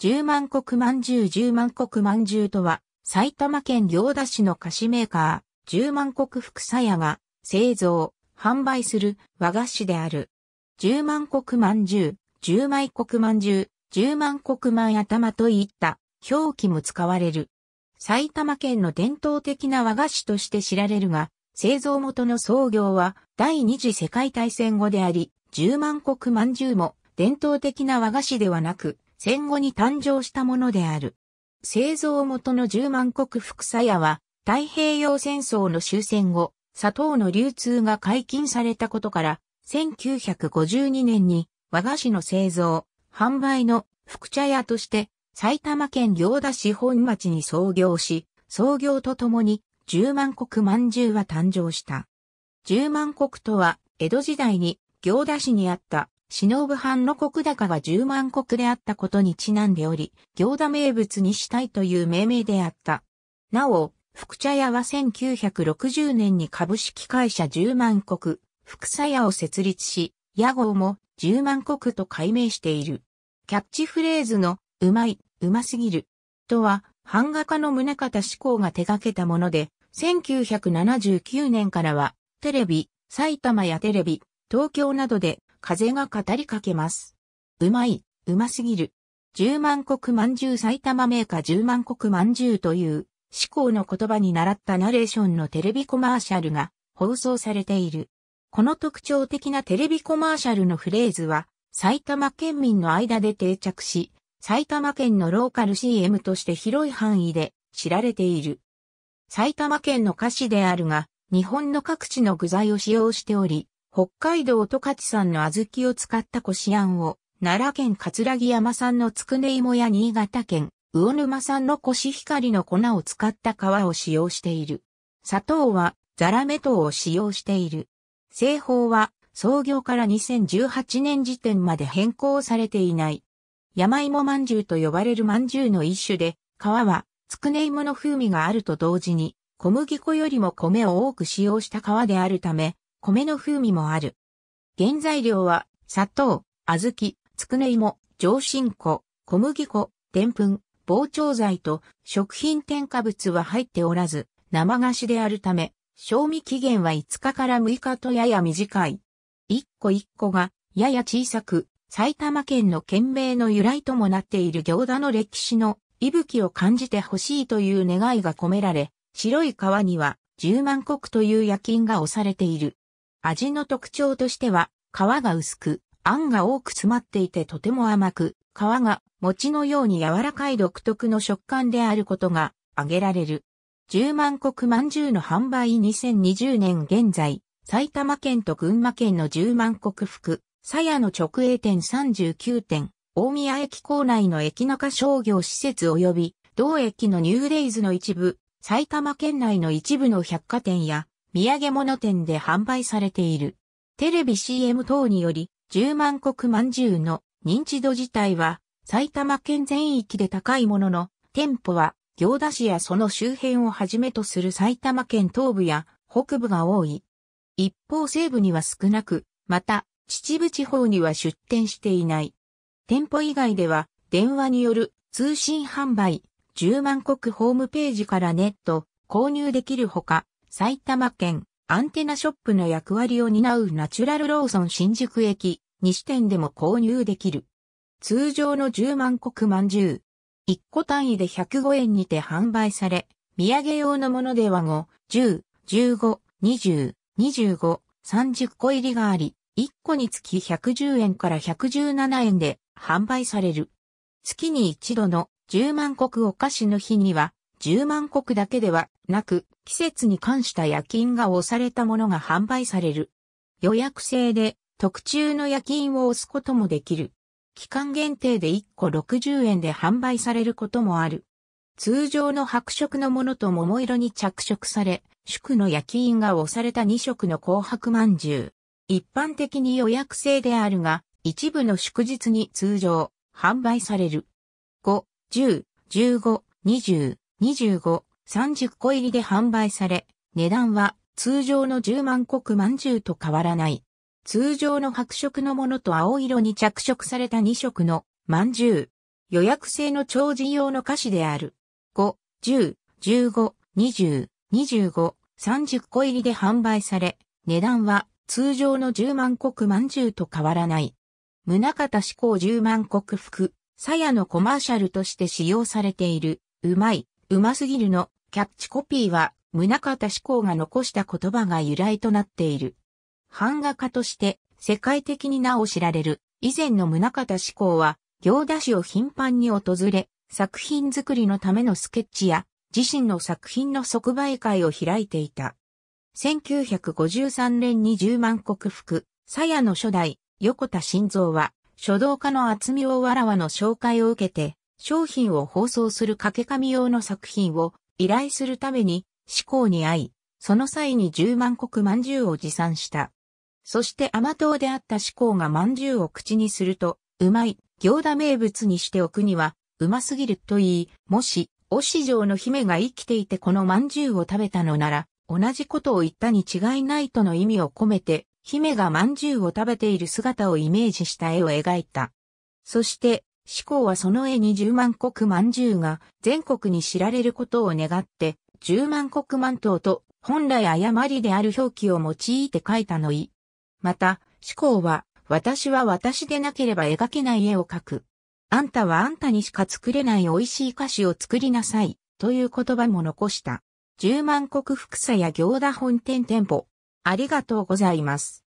十万石饅頭十万石饅頭とは、埼玉県行田市の菓子メーカー、十万石福佐屋が製造、販売する和菓子である。十万石饅頭、十枚石饅頭、十万石万頭といった表記も使われる。埼玉県の伝統的な和菓子として知られるが、製造元の創業は第二次世界大戦後であり、十万石饅頭も伝統的な和菓子ではなく、戦後に誕生したものである。製造元の十万国福佐屋は、太平洋戦争の終戦後、砂糖の流通が解禁されたことから、1952年に和菓子の製造、販売の福茶屋として埼玉県行田市本町に創業し、創業とともに十万石万んは誕生した。十万石とは江戸時代に行田市にあった忍ぶ藩の国高は10万国であったことにちなんでおり、行田名物にしたいという命名であった。なお、福茶屋は1960年に株式会社10万国、福茶屋を設立し、屋号も10万国と改名している。キャッチフレーズの、うまい、うますぎる。とは、版画家の宗方志向が手掛けたもので、1979年からは、テレビ、埼玉やテレビ、東京などで風が語りかけます。うまい、うますぎる。十万国まんじゅう埼玉メーカー十万国まんじゅうという思考の言葉に習ったナレーションのテレビコマーシャルが放送されている。この特徴的なテレビコマーシャルのフレーズは埼玉県民の間で定着し、埼玉県のローカル CM として広い範囲で知られている。埼玉県の歌詞であるが、日本の各地の具材を使用しており、北海道十勝産の小豆を使ったこしあんを、奈良県葛城山産のつくね芋や新潟県魚沼産のコシヒカリの粉を使った皮を使用している。砂糖はザラメ糖を使用している。製法は創業から2018年時点まで変更されていない。山芋まんじゅうと呼ばれるまんじゅうの一種で、皮はつくね芋の風味があると同時に、小麦粉よりも米を多く使用した皮であるため、米の風味もある。原材料は、砂糖、小豆、つくね芋、上新粉、小麦粉、でんぷん、膨張剤と食品添加物は入っておらず、生菓子であるため、賞味期限は5日から6日とやや短い。一個一個がやや小さく、埼玉県の県名の由来ともなっている餃子の歴史の息吹を感じてほしいという願いが込められ、白い皮には十万石という夜勤が押されている。味の特徴としては、皮が薄く、あんが多く詰まっていてとても甘く、皮が餅のように柔らかい独特の食感であることが挙げられる。10万国饅頭の販売2020年現在、埼玉県と群馬県の10万国服、さやの直営店39店、大宮駅構内の駅中商業施設及び、同駅のニューデイズの一部、埼玉県内の一部の百貨店や、土産物店で販売されている。テレビ CM 等により、10万国まんじゅうの認知度自体は埼玉県全域で高いものの、店舗は行田市やその周辺をはじめとする埼玉県東部や北部が多い。一方西部には少なく、また秩父地方には出店していない。店舗以外では電話による通信販売、10万国ホームページからネット、購入できるほか、埼玉県アンテナショップの役割を担うナチュラルローソン新宿駅西店でも購入できる。通常の10万国まんじゅう。1個単位で105円にて販売され、土産用のものでは5、10、15、20、25、30個入りがあり、1個につき110円から117円で販売される。月に一度の10万国お菓子の日には、10万国だけではなく、季節に関した夜勤が押されたものが販売される。予約制で特注の夜勤を押すこともできる。期間限定で1個60円で販売されることもある。通常の白色のものと桃色に着色され、宿の焼き印が押された2色の紅白饅頭。一般的に予約制であるが、一部の祝日に通常、販売される。5、10、15、20、25、30個入りで販売され、値段は通常の10万国まんじゅうと変わらない。通常の白色のものと青色に着色された2色のまんじゅう。予約制の長寿用の菓子である。5、10、15、20、25、30個入りで販売され、値段は通常の10万国まんじゅうと変わらない。宗方志向10万国服、鞘のコマーシャルとして使用されている、うまい、うますぎるのキャッチコピーは、宗方志向が残した言葉が由来となっている。版画家として世界的に名を知られる以前の宗方志向は行田市を頻繁に訪れ作品作りのためのスケッチや自身の作品の即売会を開いていた。1953年に10万国服、鞘の初代横田晋三は書道家の厚みをわらわの紹介を受けて商品を包装する掛け紙用の作品を依頼するために、志向に会い、その際に十万国饅頭を持参した。そして甘党であった志向が饅頭を口にすると、うまい、行田名物にしておくには、うますぎると言い、もし、お市場の姫が生きていてこの饅頭を食べたのなら、同じことを言ったに違いないとの意味を込めて、姫が饅頭を食べている姿をイメージした絵を描いた。そして、志考はその絵に十万国万獣が全国に知られることを願って、十万国万頭と本来誤りである表記を用いて書いたのい。また、志考は、私は私でなければ描けない絵を描く。あんたはあんたにしか作れない美味しい菓子を作りなさい、という言葉も残した。十万国福佐や行田本店店舗。ありがとうございます。